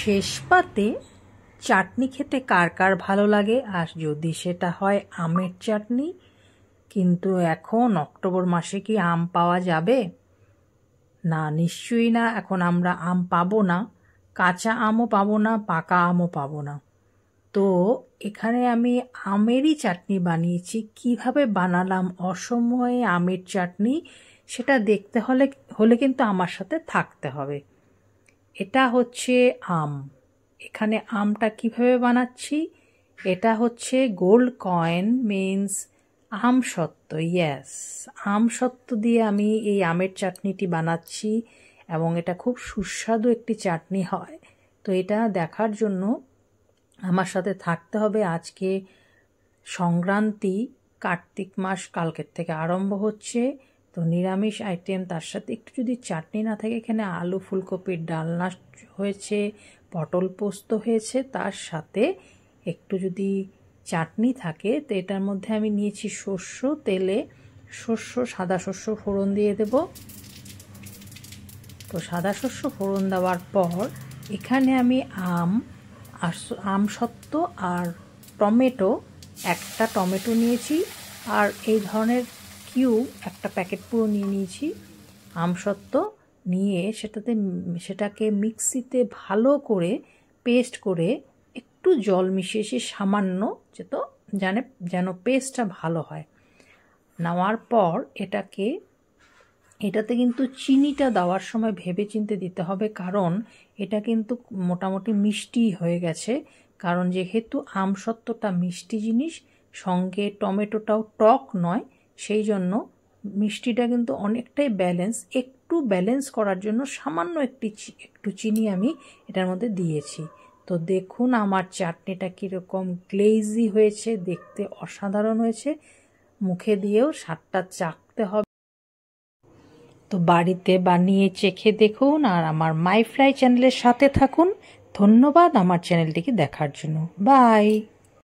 শেষ পাতে চাটনি খেতে কার কার ভালো লাগে আর যদি সেটা হয় আমের চাটনি কিন্তু এখন অক্টোবর মাসে কি আম পাওয়া যাবে না নিশ্চয়ই না এখন আমরা আম পাবো না কাঁচা আমও পাবো না পাকা আমও পাবো না তো এখানে আমি আমেরই চাটনি বানিয়েছি কিভাবে বানালাম অসময়ে আমের চাটনি সেটা দেখতে হলে হলে কিন্তু আমার সাথে থাকতে হবে এটা হচ্ছে আম এখানে আমটা কিভাবে বানাচ্ছি এটা হচ্ছে গোল্ড কয়েন মিন্স আমসত্ত্ব ইয়াস আমসত্ত্ব দিয়ে আমি এই আমের চাটনিটি বানাচ্ছি এবং এটা খুব সুস্বাদু একটি চাটনি হয় তো এটা দেখার জন্য আমার সাথে থাকতে হবে আজকে সংক্রান্তি কার্তিক মাস কালকের থেকে আরম্ভ হচ্ছে তো নিরামিষ আইটেম তার সাথে একটু যদি চাটনি না থাকে এখানে আলু ফুলকপির ডালনা হয়েছে পটল পোস্ত হয়েছে তার সাথে একটু যদি চাটনি থাকে তো এটার মধ্যে আমি নিয়েছি শস্য তেলে শস্য সাদা শস্য ফোড়ন দিয়ে দেব তো সাদা শস্য ফোড়ন দেওয়ার পর এখানে আমি আম আর আম সত্ত্ব আর টমেটো একটা টমেটো নিয়েছি আর এই ধরনের কিউব একটা প্যাকেট পুরো নিয়ে নিয়েছি আমসত্ত্ব নিয়ে সেটাতে সেটাকে মিক্সিতে ভালো করে পেস্ট করে একটু জল মিশিয়ে সে সামান্য যেত জানে যেন পেস্টটা ভালো হয় নেওয়ার পর এটাকে এটাতে কিন্তু চিনিটা দেওয়ার সময় ভেবে চিনতে দিতে হবে কারণ এটা কিন্তু মোটামুটি মিষ্টি হয়ে গেছে কারণ যেহেতু আমসত্ত্বটা মিষ্টি জিনিস সঙ্গে টমেটোটাও টক নয় সেই জন্য মিষ্টিটা কিন্তু অনেকটাই ব্যালেন্স একটু ব্যালেন্স করার জন্য সামান্য একটি একটু চিনি আমি এটার মধ্যে দিয়েছি তো দেখুন আমার চাটনিটা কীরকম গ্লেজি হয়েছে দেখতে অসাধারণ হয়েছে মুখে দিয়েও স্বাদটা চাকতে হবে তো বাড়িতে বানিয়ে চেখে দেখুন আর আমার মাই চ্যানেলের সাথে থাকুন ধন্যবাদ আমার চ্যানেলটিকে দেখার জন্য বাই